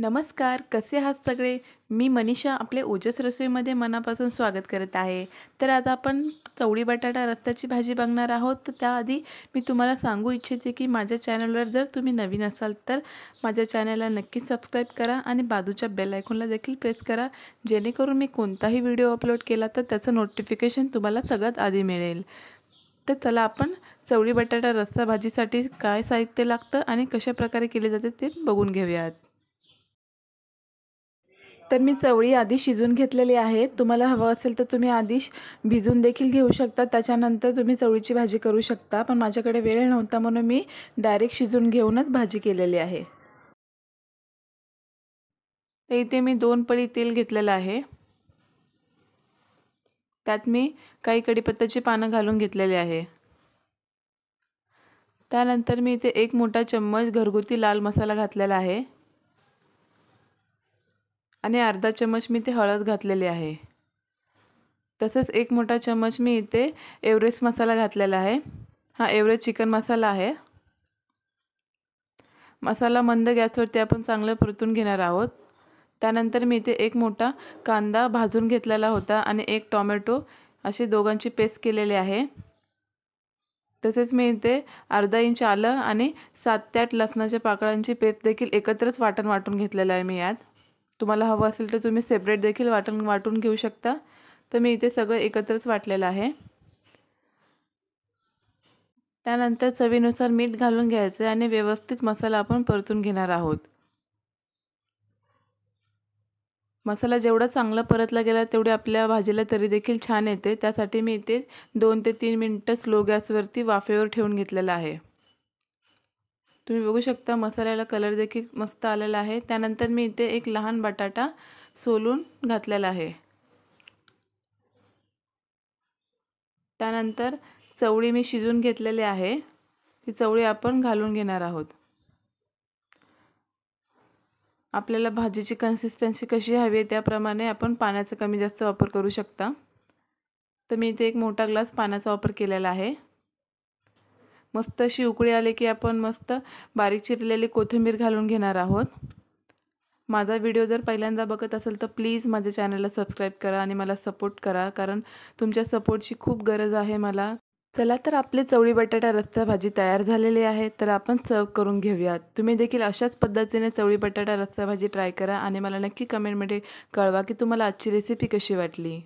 नमस्कार कसे आहात सगळे मी मनीषा आपले ओजस रसोईमध्ये मनापासून स्वागत करत आहे तर आज आपण चवळी बटाटा रस्त्याची भाजी बघणार आहोत तर त्याआधी मी तुम्हाला सांगू इच्छिते की माझ्या चॅनलवर जर तुम्ही नवीन असाल तर माझ्या चॅनलला नक्की सबस्क्राईब करा आणि बाजूच्या बेल आयकॉनला देखील प्रेस करा जेणेकरून मी कोणताही व्हिडिओ अपलोड केला तर त्याचं नोटिफिकेशन तुम्हाला सगळ्यात आधी मिळेल तर चला आपण चवळी बटाटा रस्सा भाजीसाठी काय साहित्य लागतं आणि कशा प्रकारे केले जाते ते बघून घेऊयात तर मी चवळी आधी शिजून घेतलेली आहे तुम्हाला हवं असेल तर तुम्ही आधी भिजून देखील घेऊ शकता त्याच्यानंतर तुम्ही चवळीची भाजी करू शकता पण माझ्याकडे वेळ नव्हता म्हणून मी डायरेक्ट शिजून घेऊनच भाजी केलेली आहे तर इथे मी दोन पळी तेल घेतलेलं आहे त्यात मी काही कढीपत्त्याची पानं घालून घेतलेली आहे त्यानंतर मी इथे एक मोठा चम्मच घरगुती लाल मसाला घातलेला आहे आणि अर्धा चमच मी ते हळद घातलेली आहे तसेच एक मोठा चम्मच मी इथे एव्हरेस्ट मसाला घातलेला आहे हा एव्हरेस्ट चिकन मसाला आहे मसाला मंद गॅसवरती आपण चांगलं परतून घेणार आहोत त्यानंतर मी इथे एक मोठा कांदा भाजून घेतलेला होता आणि एक टॉमॅटो अशी दोघांची पेस्ट केलेली आहे तसेच मी इथे अर्धा इंच आलं आणि सात ते आठ लसणाच्या पाकळ्यांची पेस्ट देखील एकत्रच वाटण वाटून घेतलेलं आहे मी यात तुम्हाला हवं असेल तर तुम्ही सेपरेट देखील वाटण वाटून घेऊ शकता तर मी इथे सगळं एकत्रच वाटलेलं आहे त्यानंतर चवीनुसार मीठ घालून घ्यायचं आणि व्यवस्थित मसाला आपण परतून घेणार आहोत मसाला जेवढा चांगला परतला गेला तेवढे आपल्या भाजीला तरी देखील छान येते त्यासाठी मी इथे दोन ते तीन मिनटं स्लो गॅसवरती वाफेवर ठेवून घेतलेलं आहे तुम्ही बघू शकता मसाल्याला कलर देखील मस्त आलेला आहे त्यानंतर मी इथे एक लहान बटाटा सोलून घातलेला आहे त्यानंतर चवळी मी शिजून घेतलेली आहे ती चवळी आपण घालून घेणार आहोत आपल्याला भाजीची कन्सिस्टन्सी कशी हवी आहे त्याप्रमाणे आपण पाण्याचा कमी जास्त वापर करू शकता तर मी इथे एक मोठा ग्लास पाण्याचा वापर केलेला आहे मस्त अशी उकळी आले की आपण मस्त बारीक चिरलेली कोथिंबीर घालून घेणार आहोत माझा व्हिडिओ जर पहिल्यांदा बघत असेल तर प्लीज माझ्या चॅनलला सबस्क्राईब करा आणि मला सपोर्ट करा कारण तुमच्या सपोर्टची खूप गरज आहे मला चला तर आपले चवळी बटाटा रस्सा भाजी तयार झालेली आहे तर आपण सर्व करून घेऊयात तुम्ही देखील अशाच पद्धतीने चवळी बटाटा रस्सा भाजी ट्राय करा आणि मला नक्की कमेंटमध्ये कळवा की तुम्हाला आजची रेसिपी कशी वाटली